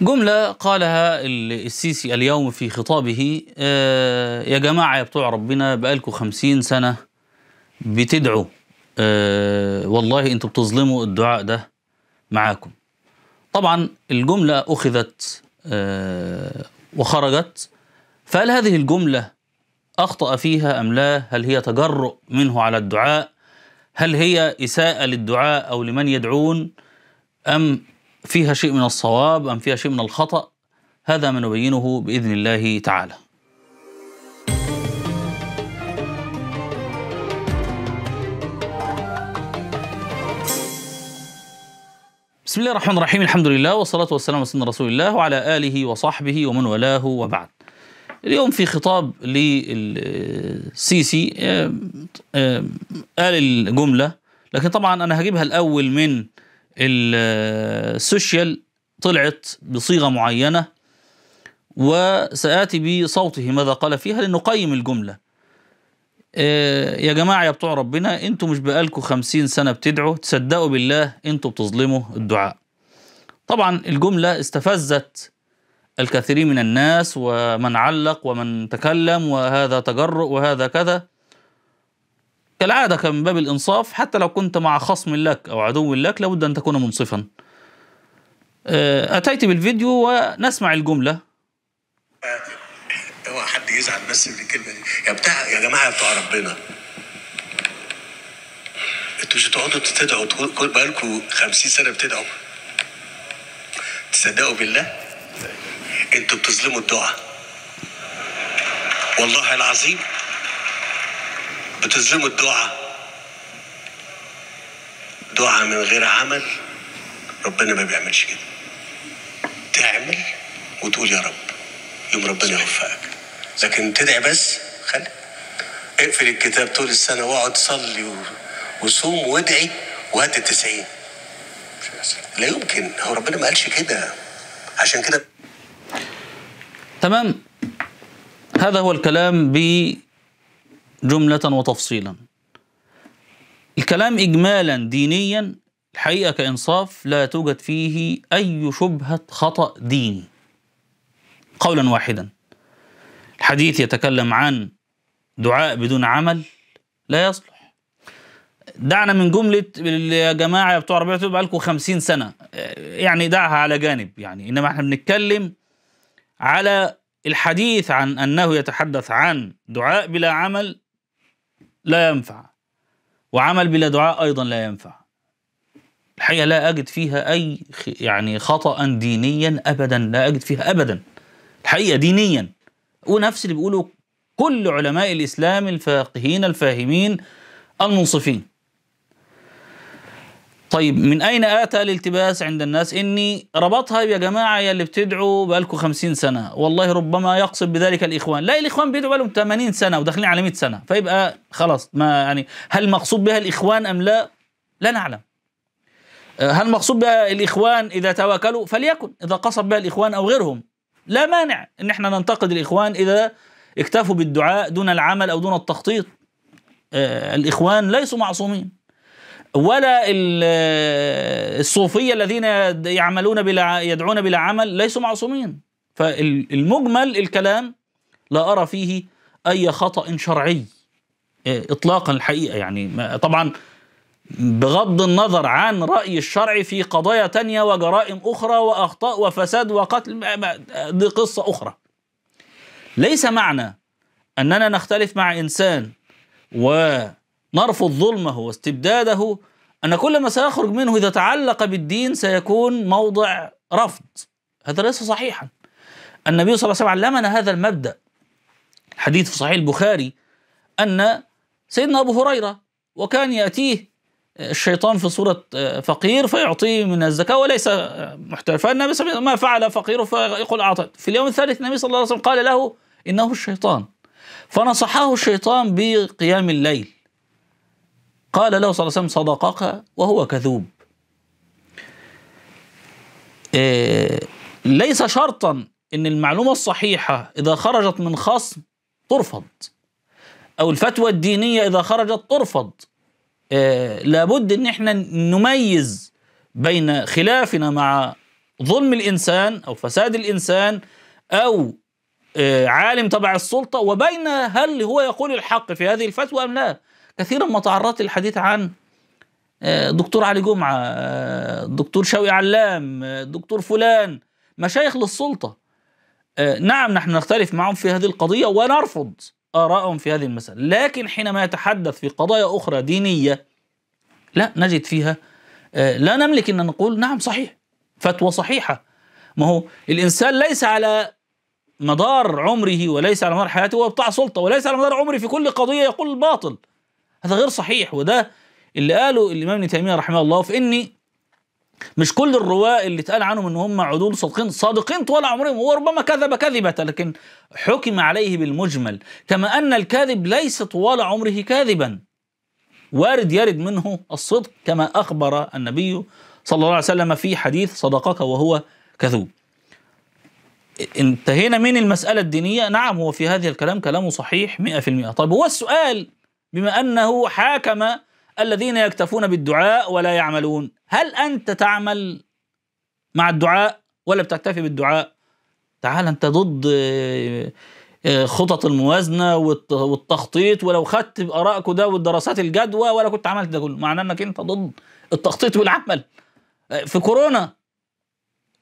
جملة قالها السيسي اليوم في خطابه آه، يا جماعة يا بتوع ربنا بقالكم خمسين سنة بتدعوا آه، والله انتوا بتظلموا الدعاء ده معاكم طبعا الجملة أخذت آه، وخرجت فهل هذه الجملة أخطأ فيها أم لا هل هي تجرؤ منه على الدعاء هل هي إساءة للدعاء أو لمن يدعون أم فيها شيء من الصواب أم فيها شيء من الخطأ هذا ما نبينه بإذن الله تعالى بسم الله الرحمن الرحيم الحمد لله والصلاة والسلام على سيدنا رسول الله وعلى آله وصحبه ومن ولاه وبعد اليوم في خطاب للسيسي قال آه، آه، الجملة لكن طبعا أنا هجيبها الأول من السوشيال طلعت بصيغة معينة وسآتي بصوته ماذا قال فيها لنقيم الجملة آه، يا جماعة يا بتوع ربنا انتوا مش بقالكم خمسين سنة بتدعوا تصدقوا بالله انتوا بتظلموا الدعاء طبعا الجملة استفزت الكثيرين من الناس ومن علق ومن تكلم وهذا تجرؤ وهذا كذا كالعادة كان من باب الإنصاف حتى لو كنت مع خصم لك أو عدو لك لابد أن تكون منصفا آه، أتيت بالفيديو ونسمع الجملة آه، هو حد يزعل بس من الكلمة دي يا بتاع يا جماعة بتوع ربنا انتوا مش هتقعدوا تدعوا بقالكوا 50 سنة بتدعوا تصدقوا بالله انتوا بتظلموا الدعاء والله العظيم بتلزمه الدعاء دعاء من غير عمل ربنا ما بيعملش كده تعمل وتقول يا رب يوم ربنا يوفقك لكن تدعي بس خلي اقفل الكتاب طول السنه واقعد صلي وصوم وادعي وهات التسعين لا يمكن هو ربنا ما قالش كده عشان كده تمام هذا هو الكلام ب جملة وتفصيلا الكلام إجمالا دينيا الحقيقة كإنصاف لا توجد فيه أي شبهة خطأ ديني قولا واحدا الحديث يتكلم عن دعاء بدون عمل لا يصلح دعنا من جملة يا جماعة يا بتوع عربية بقى خمسين 50 سنة يعني دعها على جانب يعني إنما إحنا بنتكلم على الحديث عن أنه يتحدث عن دعاء بلا عمل لا ينفع وعمل بلا دعاء أيضا لا ينفع الحقيقة لا أجد فيها أي يعني خطأ دينيا أبدا لا أجد فيها أبدا الحقيقة دينيا ونفس اللي بيقوله كل علماء الإسلام الفاقهين الفاهمين المنصفين طيب من أين أتى الالتباس عند الناس؟ إني ربطها يا جماعة يا اللي بتدعوا بقالكم 50 سنة والله ربما يقصد بذلك الإخوان لا الإخوان بيدعوا بقالهم 80 سنة وداخلين على 100 سنة فيبقى خلاص ما يعني هل مقصود بها الإخوان أم لا؟ لا نعلم آه، هل مقصود بها الإخوان إذا تواكلوا فليكن إذا قصد بها الإخوان أو غيرهم لا مانع إن احنا ننتقد الإخوان إذا اكتفوا بالدعاء دون العمل أو دون التخطيط آه، الإخوان ليسوا معصومين ولا الصوفيه الذين يعملون بلا يدعون بلا عمل ليسوا معصومين فالمجمل الكلام لا ارى فيه اي خطا شرعي آه، اطلاقا الحقيقه يعني طبعا بغض النظر عن رأي الشرع في قضايا تانية وجرائم أخرى وأخطاء وفساد وقتل دي قصة أخرى ليس معنى أننا نختلف مع إنسان و نرفض ظلمه واستبداده أن كل ما سيخرج منه إذا تعلق بالدين سيكون موضع رفض هذا ليس صحيحا النبي صلى الله عليه وسلم علمنا هذا المبدأ الحديث في صحيح البخاري أن سيدنا أبو هريرة وكان يأتيه الشيطان في صورة فقير فيعطيه من الزكاة وليس محترفا النبي صلى الله عليه وسلم ما فعل فقير فيقول أعطيت في اليوم الثالث النبي صلى الله عليه وسلم قال له إنه الشيطان فنصحه الشيطان بقيام الليل قال له صلى الله عليه وسلم صدقك وهو كذوب إيه ليس شرطا ان المعلومه الصحيحه اذا خرجت من خصم ترفض او الفتوى الدينيه اذا خرجت ترفض إيه لابد ان احنا نميز بين خلافنا مع ظلم الانسان او فساد الانسان او إيه عالم تبع السلطه وبين هل هو يقول الحق في هذه الفتوى ام لا كثيرا ما تعرضت للحديث عن آه، دكتور علي جمعة آه، دكتور شوقي علام آه، دكتور فلان مشايخ للسلطة نعم نحن نختلف معهم في هذه القضية ونرفض آرائهم في هذه المسألة لكن حينما يتحدث في قضايا أخرى دينية لا نجد فيها لا نملك أن نقول نعم صحيح فتوى صحيحة ما هو الإنسان ليس على مدار عمره وليس على مدار حياته هو بتاع سلطة وليس على مدار عمره في كل قضية يقول الباطل هذا غير صحيح وده اللي قاله الامام ابن تيميه رحمه الله في اني مش كل الرواه اللي اتقال عنهم ان هم عدول صادقين صادقين طوال عمرهم هو ربما كذب كذبه لكن حكم عليه بالمجمل كما ان الكاذب ليس طوال عمره كاذبا وارد يرد منه الصدق كما اخبر النبي صلى الله عليه وسلم في حديث صدقك وهو كذوب انتهينا من المسألة الدينية نعم هو في هذه الكلام كلامه صحيح 100% طيب هو السؤال بما انه حاكم الذين يكتفون بالدعاء ولا يعملون هل انت تعمل مع الدعاء ولا بتكتفي بالدعاء تعال انت ضد آه، آه، خطط الموازنه والتخطيط ولو خدت بارائك ده والدراسات الجدوى ولا كنت عملت ده كله معناه انك انت ضد التخطيط والعمل آه، في كورونا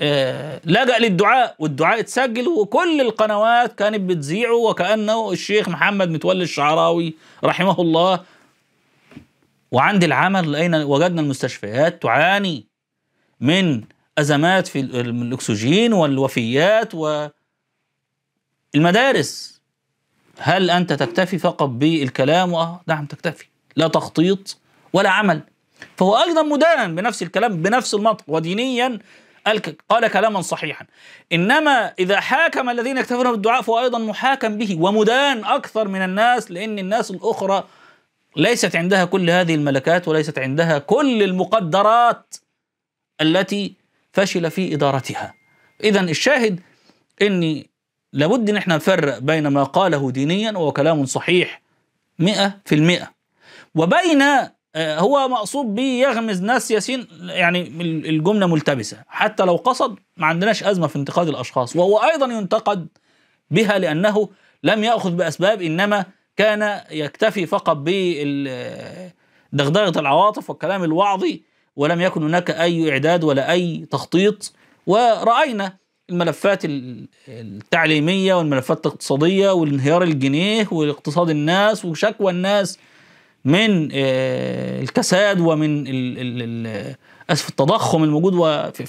آه، لجأ للدعاء والدعاء اتسجل وكل القنوات كانت بتذيعه وكأنه الشيخ محمد متولي الشعراوي رحمه الله وعند العمل لقينا وجدنا المستشفيات تعاني من أزمات في الأكسجين والوفيات والمدارس هل أنت تكتفي فقط بالكلام؟ آه نعم تكتفي لا تخطيط ولا عمل فهو أيضا مدان بنفس الكلام بنفس المنطق ودينيا قال كلاما صحيحا انما اذا حاكم الذين اكتفروا بالدعاء فهو ايضا محاكم به ومدان اكثر من الناس لان الناس الاخرى ليست عندها كل هذه الملكات وليست عندها كل المقدرات التي فشل في ادارتها اذا الشاهد اني لابد ان احنا نفرق بين ما قاله دينيا وهو كلام صحيح 100% وبين آه، هو مقصود بيه يغمز ناس ياسين يعني الجمله ملتبسه حتى لو قصد ما عندناش ازمه في انتقاد الاشخاص وهو ايضا ينتقد بها لانه لم ياخذ باسباب انما كان يكتفي فقط بدغدغه العواطف والكلام الوعظي ولم يكن هناك اي اعداد ولا اي تخطيط وراينا الملفات التعليميه والملفات الاقتصاديه وانهيار الجنيه واقتصاد الناس وشكوى الناس من آه، الكساد ومن اسف آه، التضخم الموجود في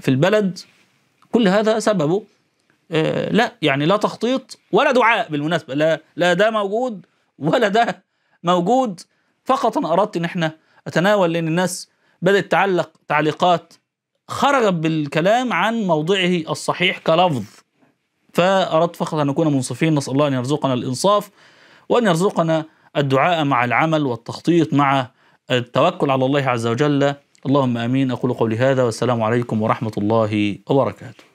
في البلد كل هذا سببه آه، لا يعني لا تخطيط ولا دعاء بالمناسبه لا لا ده موجود ولا ده موجود فقط انا اردت ان احنا اتناول لان الناس بدات تعلق تعليقات خرجت بالكلام عن موضعه الصحيح كلفظ فاردت فقط ان نكون منصفين نسال الله ان يرزقنا الانصاف وان يرزقنا الدعاء مع العمل والتخطيط مع التوكل على الله عز وجل اللهم امين اقول قولي هذا والسلام عليكم ورحمه الله وبركاته